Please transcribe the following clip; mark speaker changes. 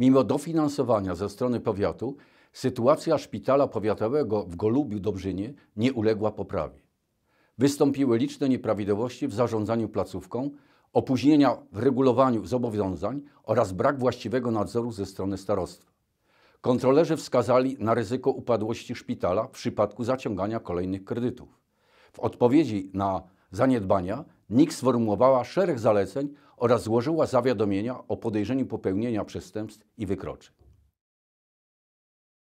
Speaker 1: Mimo dofinansowania ze strony powiatu, sytuacja szpitala powiatowego w Golubiu-Dobrzynie nie uległa poprawie. Wystąpiły liczne nieprawidłowości w zarządzaniu placówką, opóźnienia w regulowaniu zobowiązań oraz brak właściwego nadzoru ze strony starostwa. Kontrolerzy wskazali na ryzyko upadłości szpitala w przypadku zaciągania kolejnych kredytów. W odpowiedzi na zaniedbania NIK sformułowała szereg zaleceń oraz złożyła zawiadomienia o podejrzeniu popełnienia przestępstw i wykroczeń.